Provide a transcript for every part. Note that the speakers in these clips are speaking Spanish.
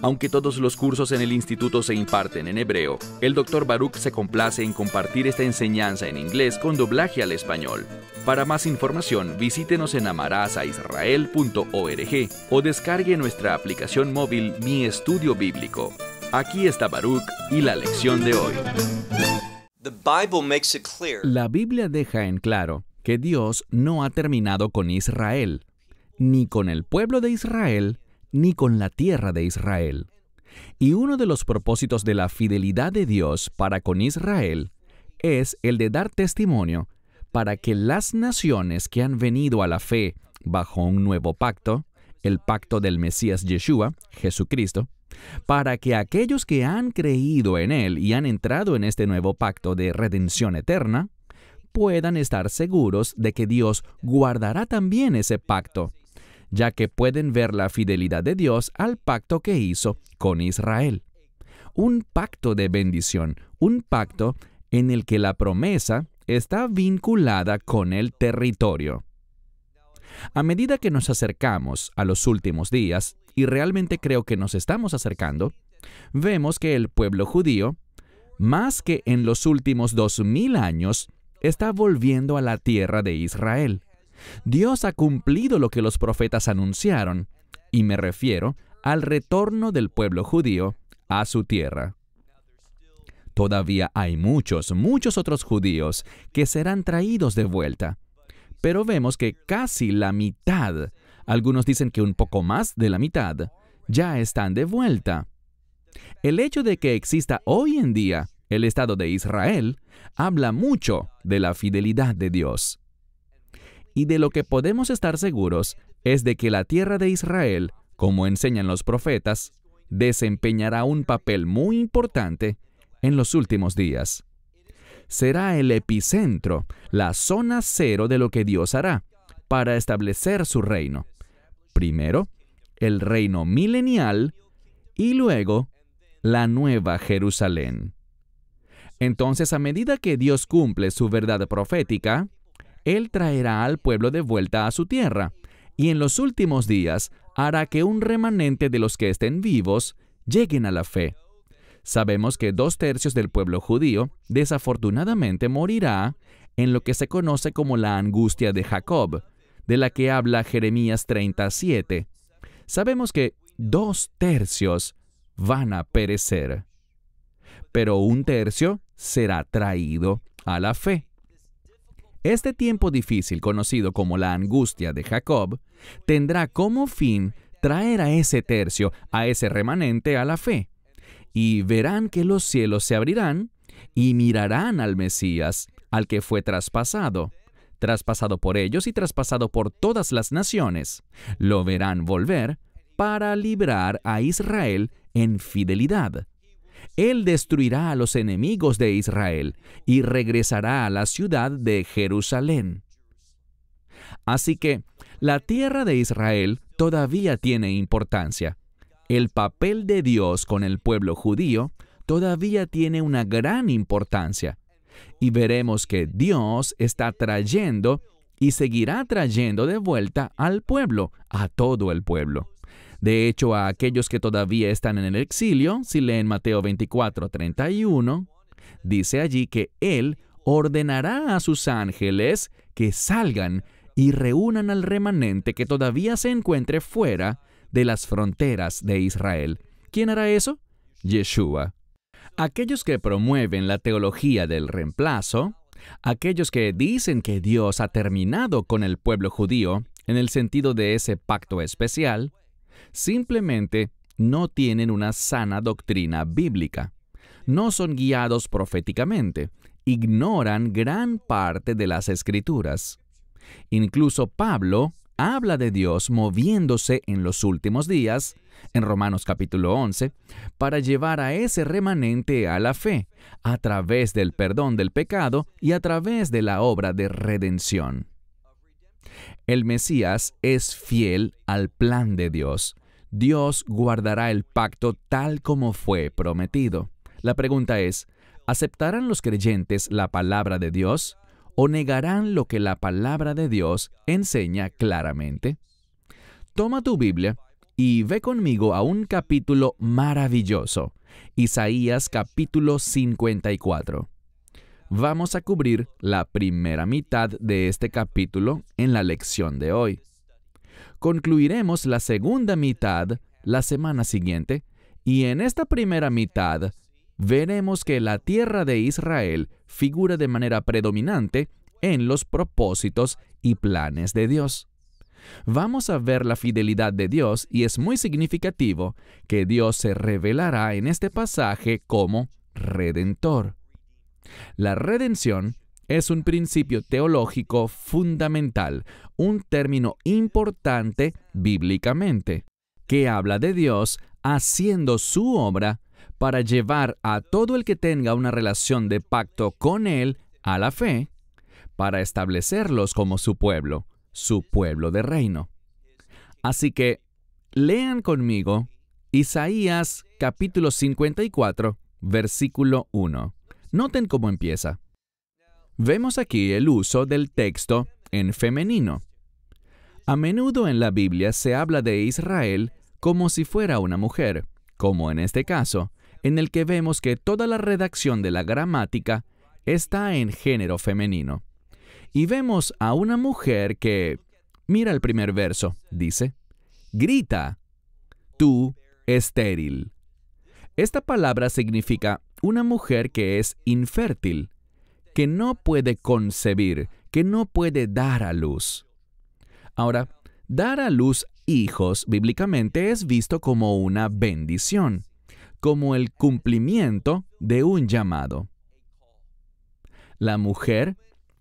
aunque todos los cursos en el instituto se imparten en hebreo, el Dr. Baruch se complace en compartir esta enseñanza en inglés con doblaje al español. Para más información, visítenos en amarazaisrael.org o descargue nuestra aplicación móvil Mi Estudio Bíblico. Aquí está Baruch y la lección de hoy. La Biblia deja en claro que Dios no ha terminado con Israel, ni con el pueblo de Israel, ni con la tierra de Israel. Y uno de los propósitos de la fidelidad de Dios para con Israel es el de dar testimonio para que las naciones que han venido a la fe bajo un nuevo pacto, el pacto del Mesías Yeshua, Jesucristo, para que aquellos que han creído en Él y han entrado en este nuevo pacto de redención eterna, puedan estar seguros de que Dios guardará también ese pacto ya que pueden ver la fidelidad de Dios al pacto que hizo con Israel. Un pacto de bendición, un pacto en el que la promesa está vinculada con el territorio. A medida que nos acercamos a los últimos días, y realmente creo que nos estamos acercando, vemos que el pueblo judío, más que en los últimos dos mil años, está volviendo a la tierra de Israel. Dios ha cumplido lo que los profetas anunciaron, y me refiero al retorno del pueblo judío a su tierra. Todavía hay muchos, muchos otros judíos que serán traídos de vuelta, pero vemos que casi la mitad, algunos dicen que un poco más de la mitad, ya están de vuelta. El hecho de que exista hoy en día el Estado de Israel habla mucho de la fidelidad de Dios y de lo que podemos estar seguros es de que la tierra de Israel, como enseñan los profetas, desempeñará un papel muy importante en los últimos días. Será el epicentro, la zona cero de lo que Dios hará para establecer su reino. Primero, el reino milenial y luego la nueva Jerusalén. Entonces, a medida que Dios cumple su verdad profética, él traerá al pueblo de vuelta a su tierra, y en los últimos días hará que un remanente de los que estén vivos lleguen a la fe. Sabemos que dos tercios del pueblo judío desafortunadamente morirá en lo que se conoce como la angustia de Jacob, de la que habla Jeremías 37. Sabemos que dos tercios van a perecer, pero un tercio será traído a la fe. Este tiempo difícil, conocido como la angustia de Jacob, tendrá como fin traer a ese tercio, a ese remanente, a la fe. Y verán que los cielos se abrirán y mirarán al Mesías, al que fue traspasado, traspasado por ellos y traspasado por todas las naciones. Lo verán volver para librar a Israel en fidelidad. Él destruirá a los enemigos de Israel y regresará a la ciudad de Jerusalén. Así que la tierra de Israel todavía tiene importancia. El papel de Dios con el pueblo judío todavía tiene una gran importancia. Y veremos que Dios está trayendo y seguirá trayendo de vuelta al pueblo, a todo el pueblo. De hecho, a aquellos que todavía están en el exilio, si leen Mateo 24, dice allí que Él ordenará a sus ángeles que salgan y reúnan al remanente que todavía se encuentre fuera de las fronteras de Israel. ¿Quién hará eso? Yeshua. Aquellos que promueven la teología del reemplazo, aquellos que dicen que Dios ha terminado con el pueblo judío, en el sentido de ese pacto especial, Simplemente no tienen una sana doctrina bíblica. No son guiados proféticamente. Ignoran gran parte de las escrituras. Incluso Pablo habla de Dios moviéndose en los últimos días, en Romanos capítulo 11, para llevar a ese remanente a la fe, a través del perdón del pecado y a través de la obra de redención. El Mesías es fiel al plan de Dios. Dios guardará el pacto tal como fue prometido. La pregunta es, ¿aceptarán los creyentes la palabra de Dios o negarán lo que la palabra de Dios enseña claramente? Toma tu Biblia y ve conmigo a un capítulo maravilloso, Isaías capítulo 54. Vamos a cubrir la primera mitad de este capítulo en la lección de hoy. Concluiremos la segunda mitad la semana siguiente y en esta primera mitad veremos que la tierra de Israel figura de manera predominante en los propósitos y planes de Dios. Vamos a ver la fidelidad de Dios y es muy significativo que Dios se revelará en este pasaje como redentor. La redención es un principio teológico fundamental, un término importante bíblicamente, que habla de Dios haciendo su obra para llevar a todo el que tenga una relación de pacto con Él a la fe, para establecerlos como su pueblo, su pueblo de reino. Así que lean conmigo Isaías capítulo 54, versículo 1. Noten cómo empieza. Vemos aquí el uso del texto en femenino. A menudo en la Biblia se habla de Israel como si fuera una mujer, como en este caso, en el que vemos que toda la redacción de la gramática está en género femenino. Y vemos a una mujer que, mira el primer verso, dice, grita, tú estéril. Esta palabra significa una mujer que es infértil, que no puede concebir, que no puede dar a luz. Ahora, dar a luz hijos bíblicamente es visto como una bendición, como el cumplimiento de un llamado. La mujer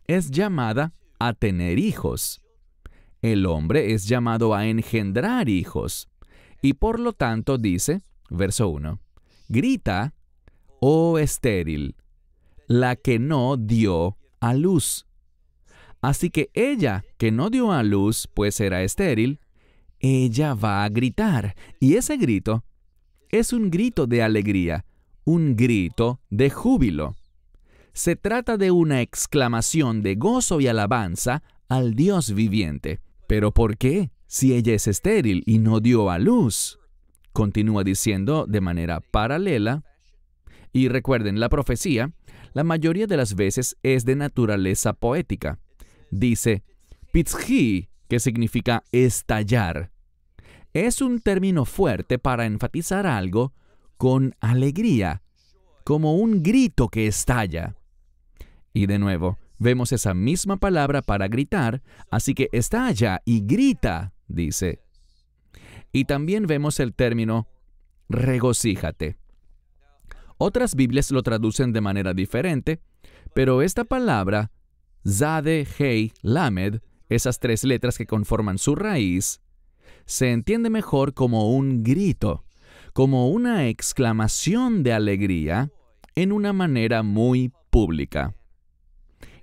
es llamada a tener hijos. El hombre es llamado a engendrar hijos. Y por lo tanto dice, verso 1, grita oh estéril, la que no dio a luz. Así que ella que no dio a luz, pues era estéril, ella va a gritar. Y ese grito es un grito de alegría, un grito de júbilo. Se trata de una exclamación de gozo y alabanza al Dios viviente. ¿Pero por qué? Si ella es estéril y no dio a luz. Continúa diciendo de manera paralela y recuerden, la profecía, la mayoría de las veces es de naturaleza poética. Dice, Pitzhi, que significa estallar. Es un término fuerte para enfatizar algo con alegría, como un grito que estalla. Y de nuevo, vemos esa misma palabra para gritar, así que estalla y grita, dice. Y también vemos el término regocíjate. Otras Biblias lo traducen de manera diferente, pero esta palabra, Zade, Hei, Lamed, esas tres letras que conforman su raíz, se entiende mejor como un grito, como una exclamación de alegría en una manera muy pública.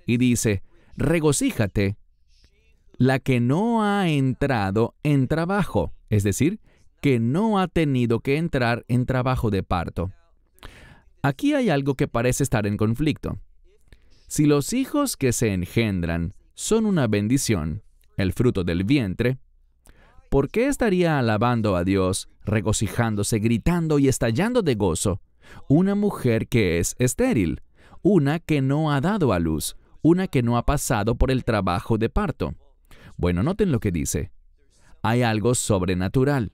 Y dice, regocíjate, la que no ha entrado en trabajo, es decir, que no ha tenido que entrar en trabajo de parto. Aquí hay algo que parece estar en conflicto. Si los hijos que se engendran son una bendición, el fruto del vientre, ¿por qué estaría alabando a Dios, regocijándose, gritando y estallando de gozo una mujer que es estéril, una que no ha dado a luz, una que no ha pasado por el trabajo de parto? Bueno, noten lo que dice. Hay algo sobrenatural.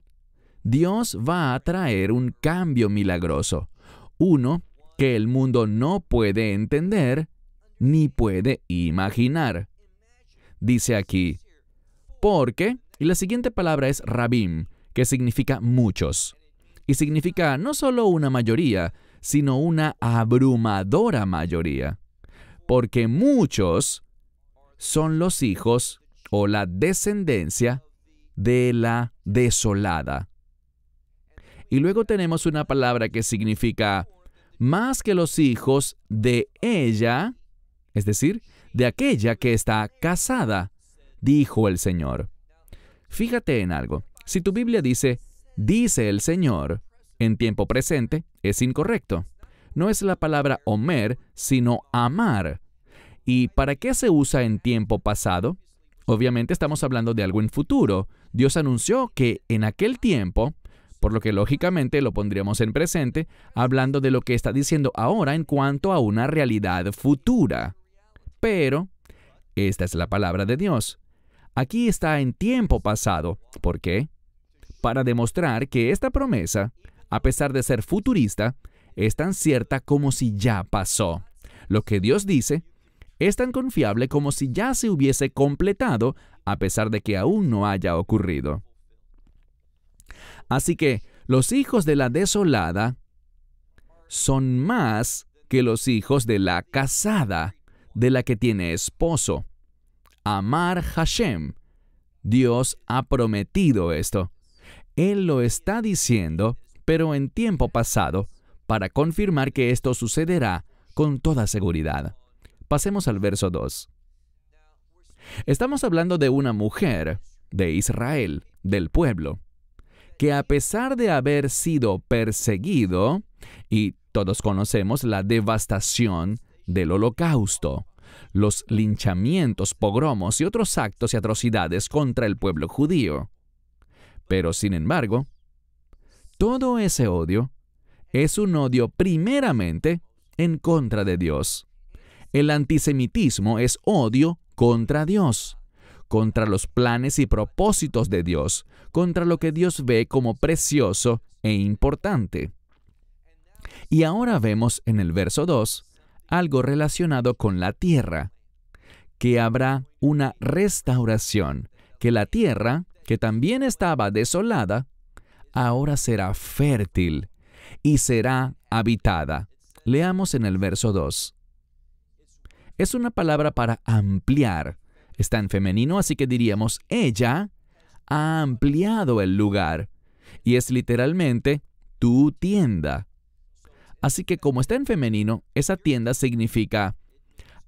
Dios va a traer un cambio milagroso, uno, que el mundo no puede entender ni puede imaginar. Dice aquí, porque, y la siguiente palabra es rabim, que significa muchos, y significa no solo una mayoría, sino una abrumadora mayoría, porque muchos son los hijos o la descendencia de la desolada. Y luego tenemos una palabra que significa más que los hijos de ella, es decir, de aquella que está casada, dijo el Señor. Fíjate en algo. Si tu Biblia dice, dice el Señor, en tiempo presente, es incorrecto. No es la palabra omer, sino amar. ¿Y para qué se usa en tiempo pasado? Obviamente estamos hablando de algo en futuro. Dios anunció que en aquel tiempo por lo que lógicamente lo pondríamos en presente, hablando de lo que está diciendo ahora en cuanto a una realidad futura. Pero, esta es la palabra de Dios. Aquí está en tiempo pasado. ¿Por qué? Para demostrar que esta promesa, a pesar de ser futurista, es tan cierta como si ya pasó. Lo que Dios dice es tan confiable como si ya se hubiese completado, a pesar de que aún no haya ocurrido. Así que los hijos de la desolada son más que los hijos de la casada, de la que tiene esposo. Amar Hashem. Dios ha prometido esto. Él lo está diciendo, pero en tiempo pasado, para confirmar que esto sucederá con toda seguridad. Pasemos al verso 2. Estamos hablando de una mujer de Israel, del pueblo, que a pesar de haber sido perseguido, y todos conocemos la devastación del holocausto, los linchamientos, pogromos y otros actos y atrocidades contra el pueblo judío. Pero sin embargo, todo ese odio es un odio primeramente en contra de Dios. El antisemitismo es odio contra Dios contra los planes y propósitos de Dios, contra lo que Dios ve como precioso e importante. Y ahora vemos en el verso 2 algo relacionado con la tierra, que habrá una restauración, que la tierra, que también estaba desolada, ahora será fértil y será habitada. Leamos en el verso 2. Es una palabra para ampliar, está en femenino, así que diríamos ella ha ampliado el lugar. Y es literalmente tu tienda. Así que como está en femenino, esa tienda significa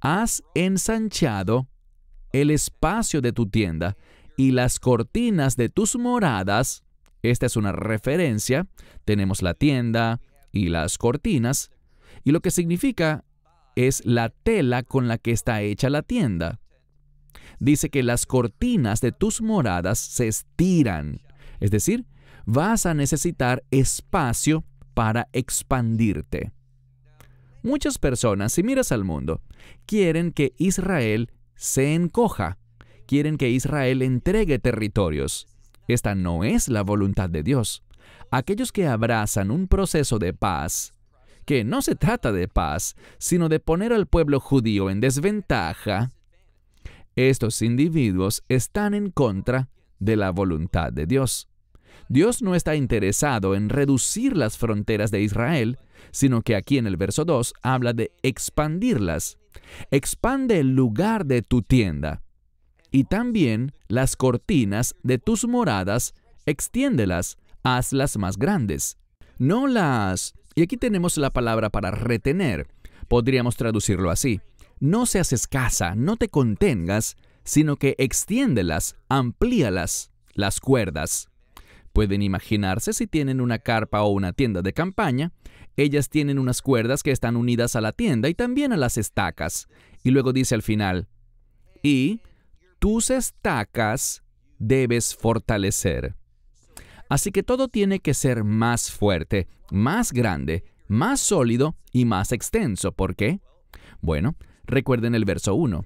has ensanchado el espacio de tu tienda y las cortinas de tus moradas. Esta es una referencia. Tenemos la tienda y las cortinas. Y lo que significa es la tela con la que está hecha la tienda dice que las cortinas de tus moradas se estiran. Es decir, vas a necesitar espacio para expandirte. Muchas personas, si miras al mundo, quieren que Israel se encoja, quieren que Israel entregue territorios. Esta no es la voluntad de Dios. Aquellos que abrazan un proceso de paz, que no se trata de paz, sino de poner al pueblo judío en desventaja, estos individuos están en contra de la voluntad de Dios. Dios no está interesado en reducir las fronteras de Israel, sino que aquí en el verso 2 habla de expandirlas. Expande el lugar de tu tienda y también las cortinas de tus moradas, extiéndelas, hazlas más grandes. No las... Y aquí tenemos la palabra para retener. Podríamos traducirlo así. No seas escasa, no te contengas, sino que extiéndelas, amplíalas, las cuerdas. Pueden imaginarse si tienen una carpa o una tienda de campaña, ellas tienen unas cuerdas que están unidas a la tienda y también a las estacas. Y luego dice al final, y tus estacas debes fortalecer. Así que todo tiene que ser más fuerte, más grande, más sólido y más extenso. ¿Por qué? Bueno, Recuerden el verso 1.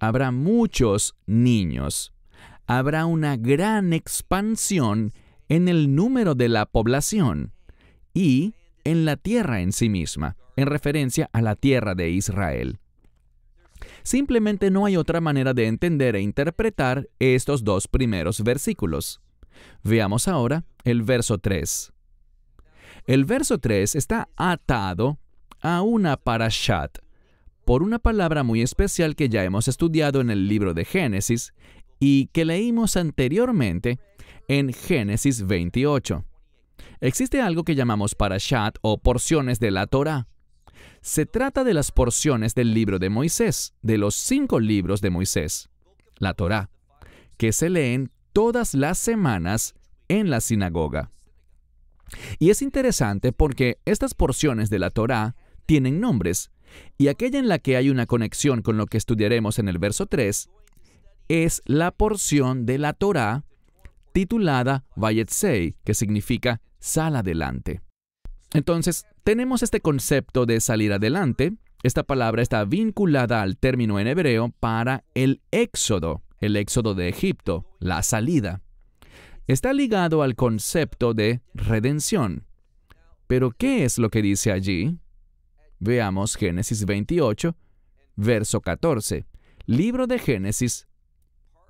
Habrá muchos niños. Habrá una gran expansión en el número de la población y en la tierra en sí misma, en referencia a la tierra de Israel. Simplemente no hay otra manera de entender e interpretar estos dos primeros versículos. Veamos ahora el verso 3. El verso 3 está atado a una parashat, por una palabra muy especial que ya hemos estudiado en el libro de Génesis y que leímos anteriormente en Génesis 28. Existe algo que llamamos parashat o porciones de la Torah. Se trata de las porciones del libro de Moisés, de los cinco libros de Moisés, la Torah, que se leen todas las semanas en la sinagoga. Y es interesante porque estas porciones de la Torá tienen nombres y aquella en la que hay una conexión con lo que estudiaremos en el verso 3 es la porción de la Torá titulada Vayetzei, que significa sal adelante. Entonces, tenemos este concepto de salir adelante. Esta palabra está vinculada al término en hebreo para el éxodo, el éxodo de Egipto, la salida. Está ligado al concepto de redención. Pero, ¿qué es lo que dice allí? Veamos Génesis 28, verso 14. Libro de Génesis,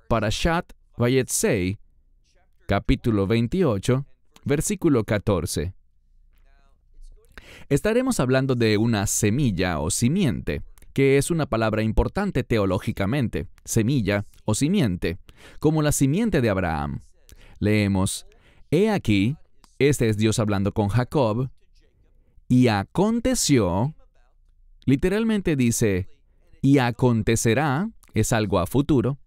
Parashat Vayetzei, capítulo 28, versículo 14. Estaremos hablando de una semilla o simiente, que es una palabra importante teológicamente, semilla o simiente, como la simiente de Abraham. Leemos, He aquí, este es Dios hablando con Jacob, y aconteció Literalmente dice, y acontecerá, es algo a futuro,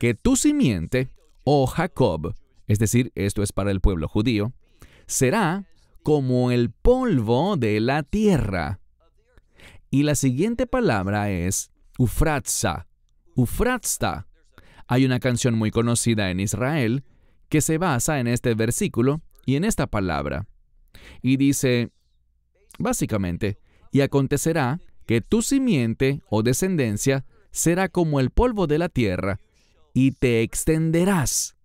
que tu simiente, o oh Jacob, es decir, esto es para el pueblo judío, será como el polvo de la tierra. Y la siguiente palabra es Ufratza, Ufratza. Hay una canción muy conocida en Israel que se basa en este versículo y en esta palabra. Y dice, básicamente, y acontecerá que tu simiente o descendencia será como el polvo de la tierra y te extenderás.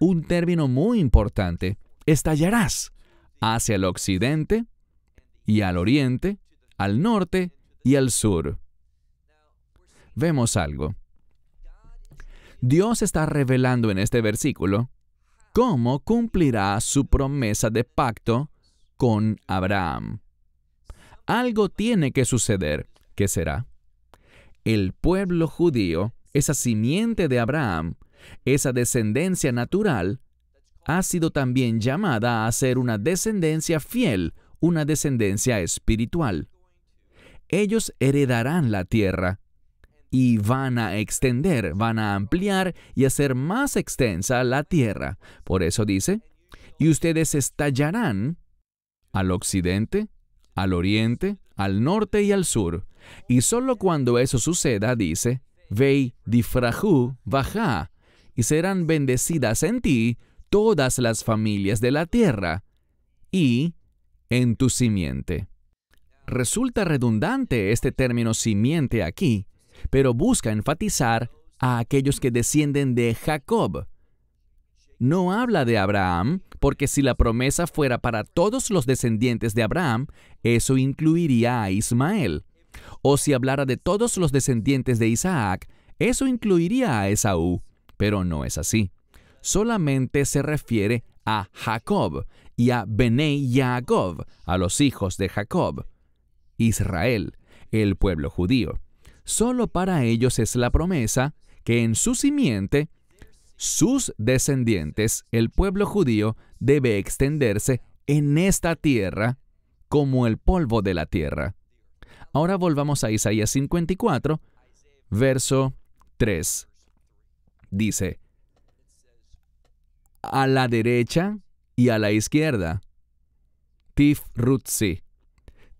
Un término muy importante, estallarás hacia el occidente y al oriente, al norte y al sur. Vemos algo. Dios está revelando en este versículo cómo cumplirá su promesa de pacto con Abraham algo tiene que suceder. ¿Qué será? El pueblo judío, esa simiente de Abraham, esa descendencia natural, ha sido también llamada a ser una descendencia fiel, una descendencia espiritual. Ellos heredarán la tierra y van a extender, van a ampliar y hacer más extensa la tierra. Por eso dice, y ustedes estallarán al occidente, al oriente, al norte y al sur. Y solo cuando eso suceda, dice, Vei difrahu bajá, y serán bendecidas en ti todas las familias de la tierra, y en tu simiente. Resulta redundante este término simiente aquí, pero busca enfatizar a aquellos que descienden de Jacob. No habla de Abraham, porque si la promesa fuera para todos los descendientes de Abraham, eso incluiría a Ismael. O si hablara de todos los descendientes de Isaac, eso incluiría a Esaú. Pero no es así. Solamente se refiere a Jacob y a Benei Jacob, a los hijos de Jacob, Israel, el pueblo judío. Solo para ellos es la promesa que en su simiente sus descendientes, el pueblo judío, debe extenderse en esta tierra como el polvo de la tierra. Ahora volvamos a Isaías 54, verso 3. Dice, a la derecha y a la izquierda, Tif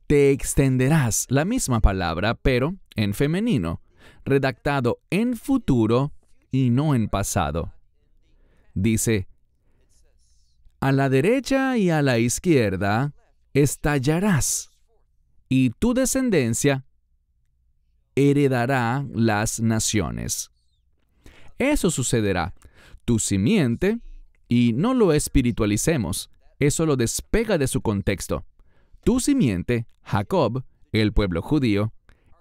te extenderás, la misma palabra, pero en femenino, redactado en futuro y no en pasado. Dice, a la derecha y a la izquierda estallarás, y tu descendencia heredará las naciones. Eso sucederá, tu simiente, y no lo espiritualicemos, eso lo despega de su contexto. Tu simiente, Jacob, el pueblo judío,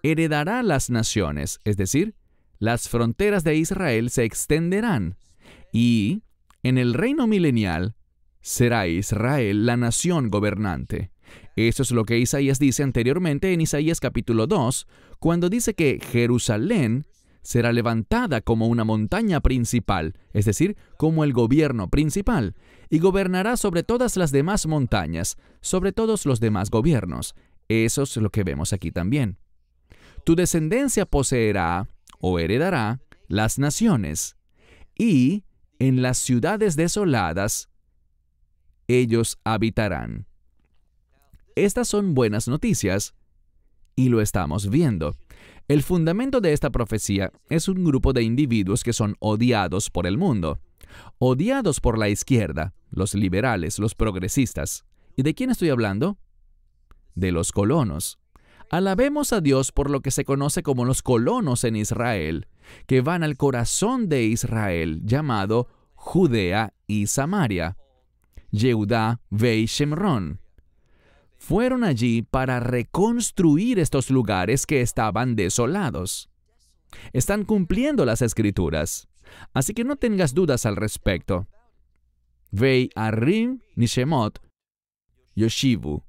heredará las naciones, es decir, las fronteras de Israel se extenderán y, en el reino milenial, será Israel la nación gobernante. Eso es lo que Isaías dice anteriormente en Isaías capítulo 2, cuando dice que Jerusalén será levantada como una montaña principal, es decir, como el gobierno principal, y gobernará sobre todas las demás montañas, sobre todos los demás gobiernos. Eso es lo que vemos aquí también. Tu descendencia poseerá o heredará las naciones, y en las ciudades desoladas ellos habitarán. Estas son buenas noticias, y lo estamos viendo. El fundamento de esta profecía es un grupo de individuos que son odiados por el mundo, odiados por la izquierda, los liberales, los progresistas. ¿Y de quién estoy hablando? De los colonos. Alabemos a Dios por lo que se conoce como los colonos en Israel, que van al corazón de Israel, llamado Judea y Samaria, Yehudá, vei y Fueron allí para reconstruir estos lugares que estaban desolados. Están cumpliendo las escrituras, así que no tengas dudas al respecto. Vei Arim Nishemot Yoshibu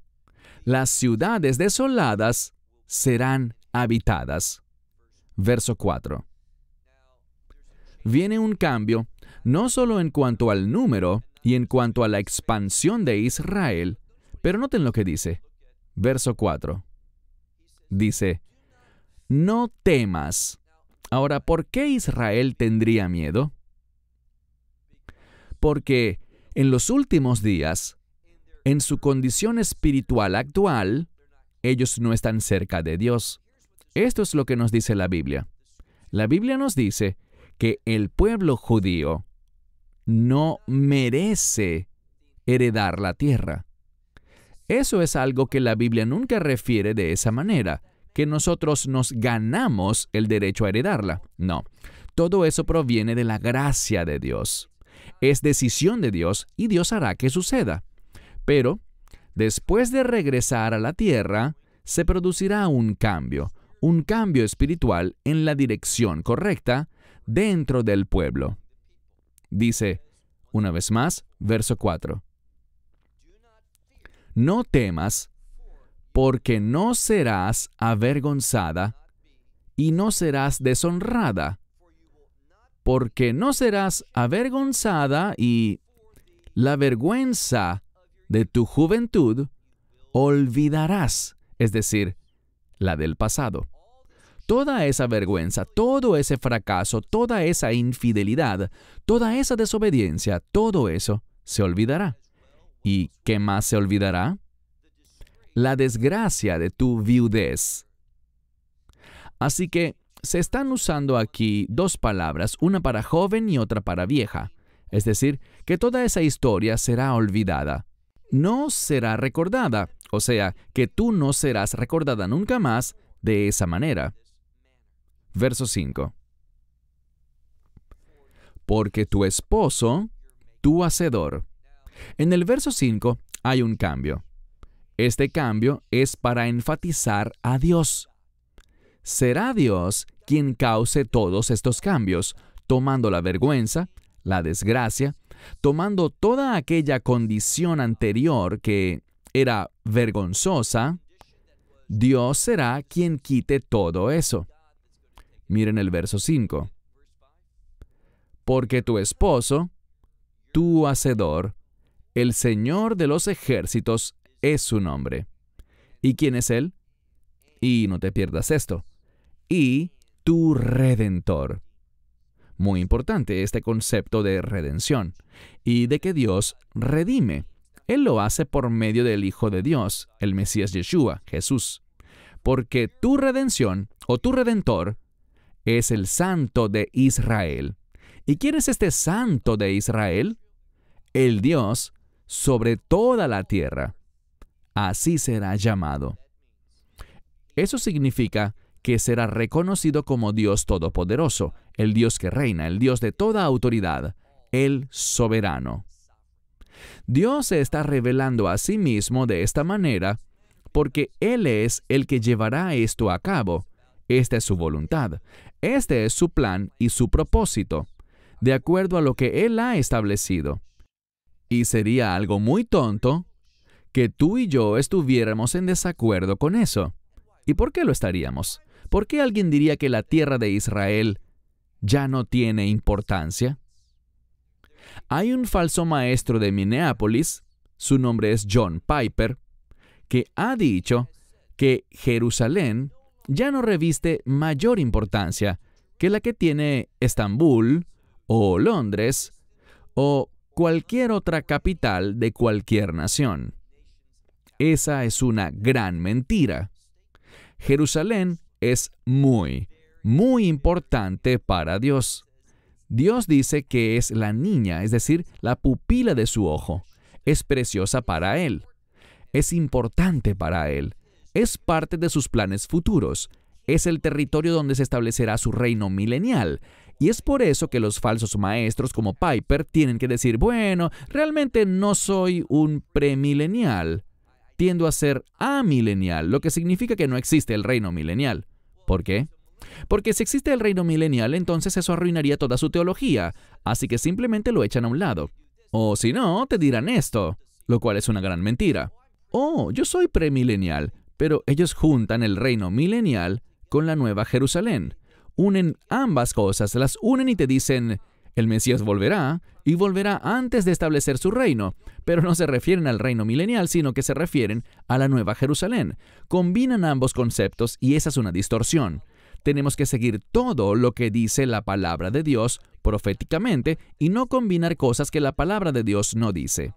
las ciudades desoladas serán habitadas. Verso 4. Viene un cambio, no solo en cuanto al número y en cuanto a la expansión de Israel, pero noten lo que dice. Verso 4. Dice, no temas. Ahora, ¿por qué Israel tendría miedo? Porque en los últimos días en su condición espiritual actual, ellos no están cerca de Dios. Esto es lo que nos dice la Biblia. La Biblia nos dice que el pueblo judío no merece heredar la tierra. Eso es algo que la Biblia nunca refiere de esa manera, que nosotros nos ganamos el derecho a heredarla. No, todo eso proviene de la gracia de Dios. Es decisión de Dios y Dios hará que suceda. Pero, después de regresar a la tierra, se producirá un cambio, un cambio espiritual en la dirección correcta dentro del pueblo. Dice, una vez más, verso 4. No temas, porque no serás avergonzada y no serás deshonrada, porque no serás avergonzada y la vergüenza de tu juventud, olvidarás, es decir, la del pasado. Toda esa vergüenza, todo ese fracaso, toda esa infidelidad, toda esa desobediencia, todo eso se olvidará. ¿Y qué más se olvidará? La desgracia de tu viudez. Así que se están usando aquí dos palabras, una para joven y otra para vieja. Es decir, que toda esa historia será olvidada no será recordada, o sea, que tú no serás recordada nunca más de esa manera. Verso 5. Porque tu esposo, tu hacedor. En el verso 5 hay un cambio. Este cambio es para enfatizar a Dios. Será Dios quien cause todos estos cambios, tomando la vergüenza, la desgracia, tomando toda aquella condición anterior que era vergonzosa, Dios será quien quite todo eso. Miren el verso 5. Porque tu esposo, tu hacedor, el Señor de los ejércitos es su nombre. ¿Y quién es Él? Y no te pierdas esto. Y tu redentor muy importante este concepto de redención y de que Dios redime. Él lo hace por medio del Hijo de Dios, el Mesías Yeshua, Jesús. Porque tu redención o tu redentor es el santo de Israel. ¿Y quién es este santo de Israel? El Dios sobre toda la tierra. Así será llamado. Eso significa que será reconocido como Dios Todopoderoso, el Dios que reina, el Dios de toda autoridad, el soberano. Dios se está revelando a sí mismo de esta manera porque Él es el que llevará esto a cabo. Esta es su voluntad, este es su plan y su propósito, de acuerdo a lo que Él ha establecido. Y sería algo muy tonto que tú y yo estuviéramos en desacuerdo con eso. ¿Y por qué lo estaríamos? ¿por qué alguien diría que la tierra de Israel ya no tiene importancia? Hay un falso maestro de Minneapolis, su nombre es John Piper, que ha dicho que Jerusalén ya no reviste mayor importancia que la que tiene Estambul o Londres o cualquier otra capital de cualquier nación. Esa es una gran mentira. Jerusalén es muy, muy importante para Dios. Dios dice que es la niña, es decir, la pupila de su ojo. Es preciosa para Él. Es importante para Él. Es parte de sus planes futuros. Es el territorio donde se establecerá su reino milenial. Y es por eso que los falsos maestros como Piper tienen que decir, bueno, realmente no soy un premilenial tiendo a ser amilenial, lo que significa que no existe el reino milenial. ¿Por qué? Porque si existe el reino milenial, entonces eso arruinaría toda su teología, así que simplemente lo echan a un lado. O si no, te dirán esto, lo cual es una gran mentira. Oh, yo soy premilenial, pero ellos juntan el reino milenial con la nueva Jerusalén. Unen ambas cosas, las unen y te dicen, el Mesías volverá y volverá antes de establecer su reino, pero no se refieren al reino milenial, sino que se refieren a la Nueva Jerusalén. Combinan ambos conceptos y esa es una distorsión. Tenemos que seguir todo lo que dice la palabra de Dios proféticamente y no combinar cosas que la palabra de Dios no dice.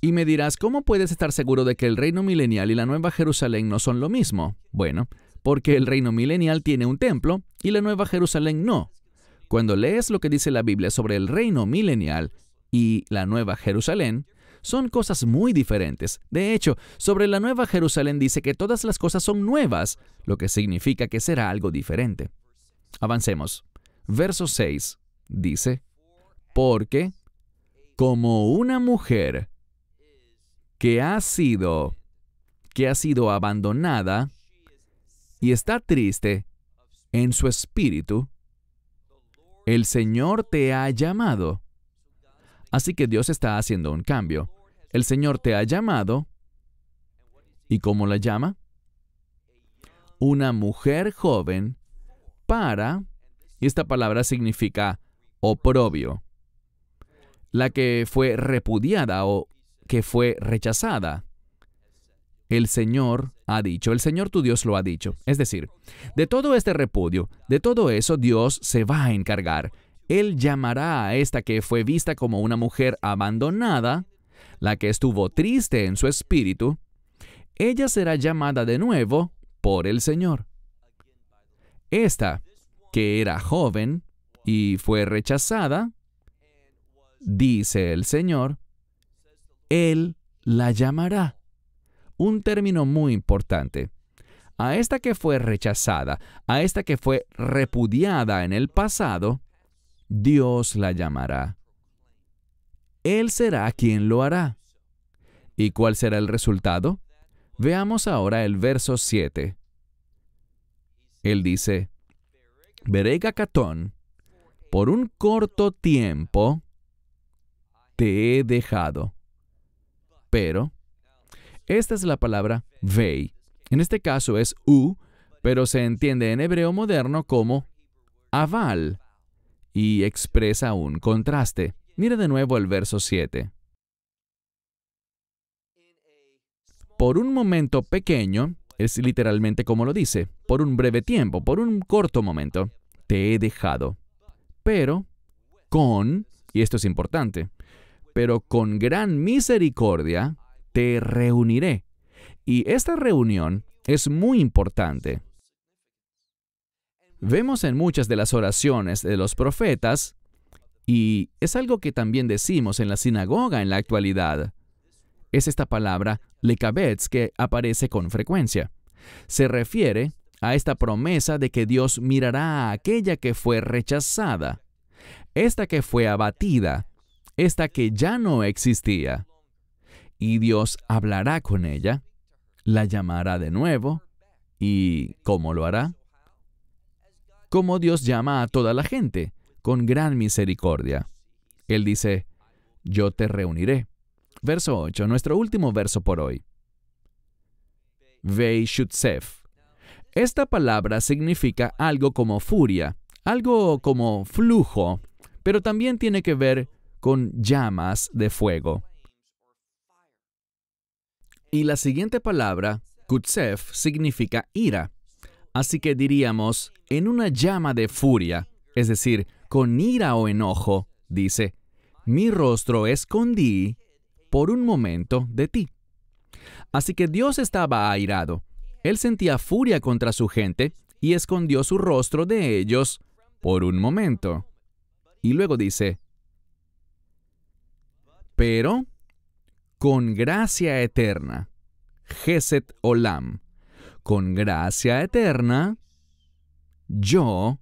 Y me dirás, ¿cómo puedes estar seguro de que el reino milenial y la Nueva Jerusalén no son lo mismo? Bueno, porque el reino milenial tiene un templo y la Nueva Jerusalén no. Cuando lees lo que dice la Biblia sobre el reino milenial y la Nueva Jerusalén, son cosas muy diferentes. De hecho, sobre la Nueva Jerusalén dice que todas las cosas son nuevas, lo que significa que será algo diferente. Avancemos. Verso 6 dice, porque como una mujer que ha sido que ha sido abandonada y está triste en su espíritu, el Señor te ha llamado. Así que Dios está haciendo un cambio. El Señor te ha llamado. ¿Y cómo la llama? Una mujer joven para, y esta palabra significa oprobio, la que fue repudiada o que fue rechazada el Señor ha dicho, el Señor tu Dios lo ha dicho. Es decir, de todo este repudio, de todo eso Dios se va a encargar. Él llamará a esta que fue vista como una mujer abandonada, la que estuvo triste en su espíritu, ella será llamada de nuevo por el Señor. Esta, que era joven y fue rechazada, dice el Señor, Él la llamará un término muy importante. A esta que fue rechazada, a esta que fue repudiada en el pasado, Dios la llamará. Él será quien lo hará. ¿Y cuál será el resultado? Veamos ahora el verso 7. Él dice, Berega Catón, por un corto tiempo te he dejado, pero esta es la palabra vei. En este caso es u, pero se entiende en hebreo moderno como aval y expresa un contraste. Mira de nuevo el verso 7. Por un momento pequeño, es literalmente como lo dice, por un breve tiempo, por un corto momento, te he dejado. Pero con, y esto es importante, pero con gran misericordia te reuniré. Y esta reunión es muy importante. Vemos en muchas de las oraciones de los profetas, y es algo que también decimos en la sinagoga en la actualidad, es esta palabra lekabetz que aparece con frecuencia. Se refiere a esta promesa de que Dios mirará a aquella que fue rechazada, esta que fue abatida, esta que ya no existía y Dios hablará con ella, la llamará de nuevo, y ¿cómo lo hará? Como Dios llama a toda la gente, con gran misericordia. Él dice, yo te reuniré. Verso 8, nuestro último verso por hoy. Veishutsef. Esta palabra significa algo como furia, algo como flujo, pero también tiene que ver con llamas de fuego. Y la siguiente palabra, kutsef, significa ira. Así que diríamos, en una llama de furia, es decir, con ira o enojo, dice, mi rostro escondí por un momento de ti. Así que Dios estaba airado. Él sentía furia contra su gente y escondió su rostro de ellos por un momento. Y luego dice, pero con gracia eterna. Geset Olam. Con gracia eterna, yo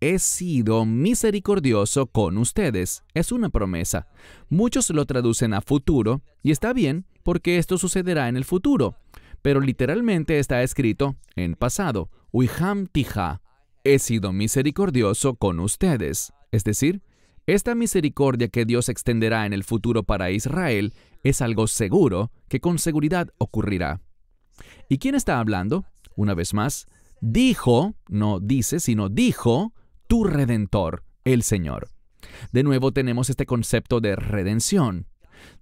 he sido misericordioso con ustedes. Es una promesa. Muchos lo traducen a futuro, y está bien, porque esto sucederá en el futuro. Pero literalmente está escrito en pasado. Uiham tija, he sido misericordioso con ustedes. Es decir, esta misericordia que Dios extenderá en el futuro para Israel es algo seguro que con seguridad ocurrirá. ¿Y quién está hablando? Una vez más, dijo, no dice, sino dijo, tu redentor, el Señor. De nuevo tenemos este concepto de redención.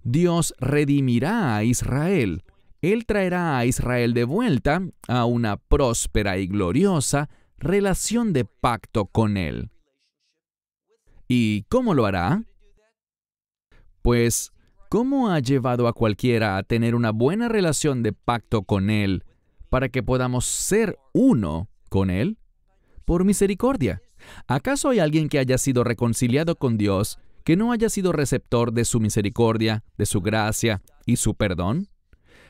Dios redimirá a Israel. Él traerá a Israel de vuelta a una próspera y gloriosa relación de pacto con Él. ¿Y cómo lo hará? Pues, ¿cómo ha llevado a cualquiera a tener una buena relación de pacto con Él para que podamos ser uno con Él? Por misericordia. ¿Acaso hay alguien que haya sido reconciliado con Dios que no haya sido receptor de su misericordia, de su gracia y su perdón?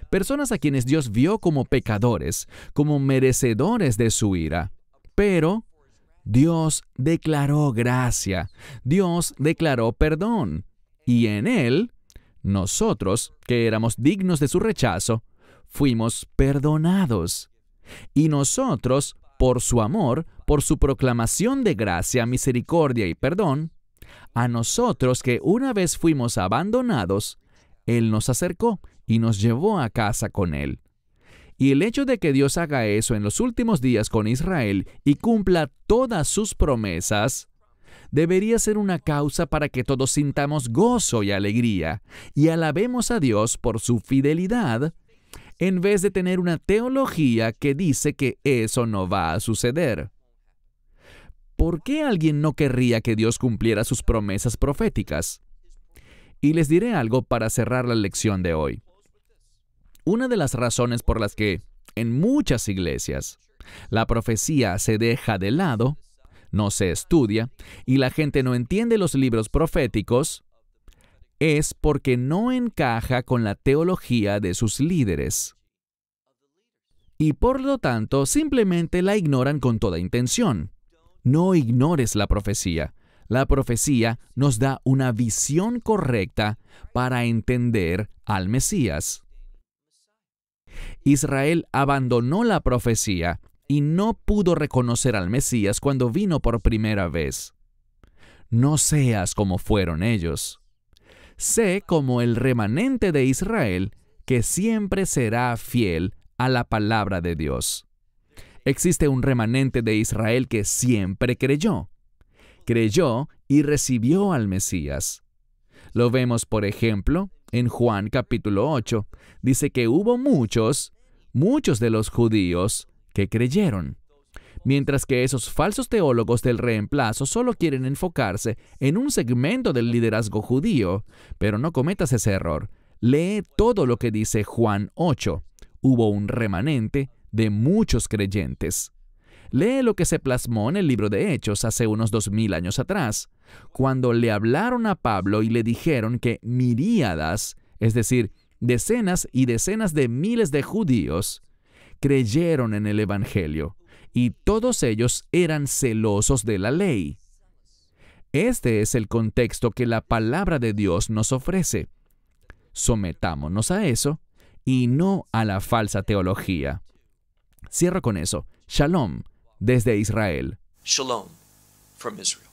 Personas a quienes Dios vio como pecadores, como merecedores de su ira, pero Dios declaró gracia, Dios declaró perdón, y en Él, nosotros, que éramos dignos de su rechazo, fuimos perdonados. Y nosotros, por su amor, por su proclamación de gracia, misericordia y perdón, a nosotros que una vez fuimos abandonados, Él nos acercó y nos llevó a casa con Él. Y el hecho de que Dios haga eso en los últimos días con Israel y cumpla todas sus promesas, debería ser una causa para que todos sintamos gozo y alegría y alabemos a Dios por su fidelidad, en vez de tener una teología que dice que eso no va a suceder. ¿Por qué alguien no querría que Dios cumpliera sus promesas proféticas? Y les diré algo para cerrar la lección de hoy. Una de las razones por las que en muchas iglesias la profecía se deja de lado, no se estudia y la gente no entiende los libros proféticos es porque no encaja con la teología de sus líderes. Y por lo tanto, simplemente la ignoran con toda intención. No ignores la profecía. La profecía nos da una visión correcta para entender al Mesías. Israel abandonó la profecía y no pudo reconocer al Mesías cuando vino por primera vez. No seas como fueron ellos. Sé como el remanente de Israel que siempre será fiel a la palabra de Dios. Existe un remanente de Israel que siempre creyó. Creyó y recibió al Mesías. Lo vemos, por ejemplo, en Juan capítulo 8, dice que hubo muchos, muchos de los judíos que creyeron. Mientras que esos falsos teólogos del reemplazo solo quieren enfocarse en un segmento del liderazgo judío, pero no cometas ese error. Lee todo lo que dice Juan 8. Hubo un remanente de muchos creyentes. Lee lo que se plasmó en el libro de Hechos hace unos dos mil años atrás, cuando le hablaron a Pablo y le dijeron que miríadas, es decir, decenas y decenas de miles de judíos, creyeron en el Evangelio, y todos ellos eran celosos de la ley. Este es el contexto que la palabra de Dios nos ofrece. Sometámonos a eso y no a la falsa teología. Cierro con eso. Shalom desde Israel. Shalom from Israel.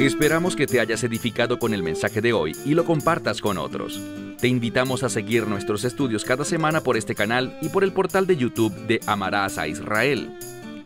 Esperamos que te hayas edificado con el mensaje de hoy y lo compartas con otros. Te invitamos a seguir nuestros estudios cada semana por este canal y por el portal de YouTube de Amarás a Israel.